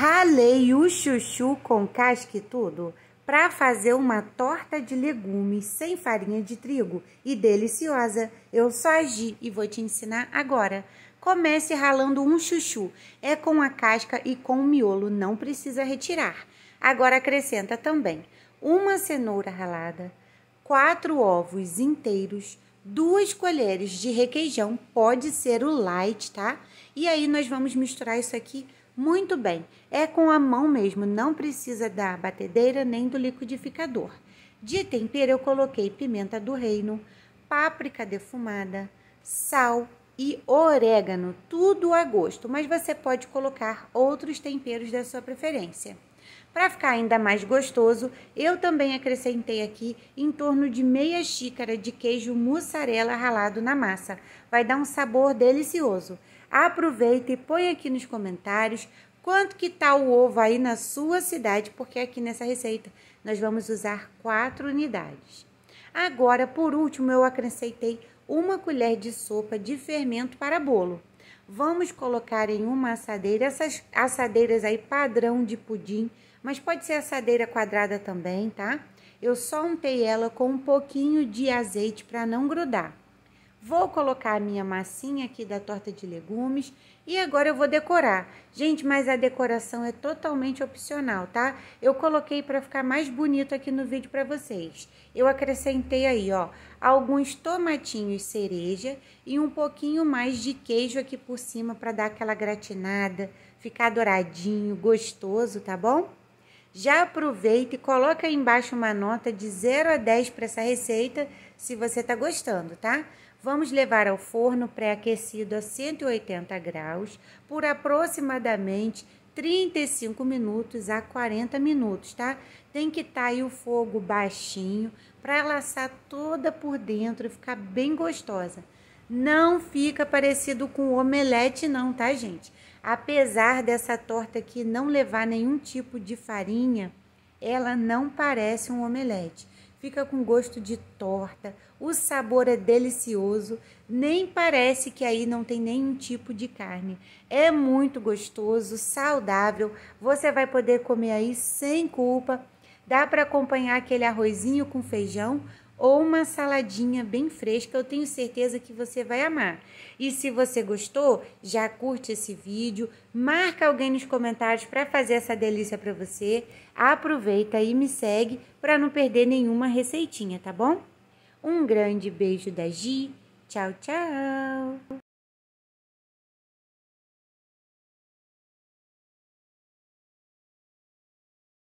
Ralei o chuchu com casca e tudo para fazer uma torta de legumes sem farinha de trigo e deliciosa. Eu só agi e vou te ensinar agora. Comece ralando um chuchu. É com a casca e com o miolo, não precisa retirar. Agora acrescenta também uma cenoura ralada, quatro ovos inteiros, duas colheres de requeijão, pode ser o light, tá? E aí nós vamos misturar isso aqui muito bem. É com a mão mesmo, não precisa da batedeira nem do liquidificador. De tempero eu coloquei pimenta do reino, páprica defumada, sal e orégano, tudo a gosto, mas você pode colocar outros temperos da sua preferência. Para ficar ainda mais gostoso, eu também acrescentei aqui em torno de meia xícara de queijo mussarela ralado na massa. Vai dar um sabor delicioso. Aproveita e põe aqui nos comentários quanto que tá o ovo aí na sua cidade, porque aqui nessa receita nós vamos usar quatro unidades. Agora, por último, eu acrescentei uma colher de sopa de fermento para bolo. Vamos colocar em uma assadeira, essas assadeiras aí padrão de pudim, mas pode ser assadeira quadrada também, tá? Eu só untei ela com um pouquinho de azeite para não grudar. Vou colocar a minha massinha aqui da torta de legumes e agora eu vou decorar. Gente, mas a decoração é totalmente opcional, tá? Eu coloquei para ficar mais bonito aqui no vídeo para vocês. Eu acrescentei aí, ó, alguns tomatinhos cereja e um pouquinho mais de queijo aqui por cima para dar aquela gratinada, ficar douradinho, gostoso, tá bom? Já aproveita e coloca aí embaixo uma nota de 0 a 10 para essa receita, se você está gostando, tá? Vamos levar ao forno pré-aquecido a 180 graus por aproximadamente 35 minutos a 40 minutos, tá? Tem que estar tá aí o fogo baixinho para ela assar toda por dentro e ficar bem gostosa. Não fica parecido com omelete não, tá, gente? Apesar dessa torta aqui não levar nenhum tipo de farinha, ela não parece um omelete fica com gosto de torta, o sabor é delicioso, nem parece que aí não tem nenhum tipo de carne. É muito gostoso, saudável, você vai poder comer aí sem culpa. Dá para acompanhar aquele arrozinho com feijão ou uma saladinha bem fresca, eu tenho certeza que você vai amar. E se você gostou, já curte esse vídeo, marca alguém nos comentários para fazer essa delícia para você. Aproveita e me segue para não perder nenhuma receitinha, tá bom? Um grande beijo da Gi. Tchau, tchau.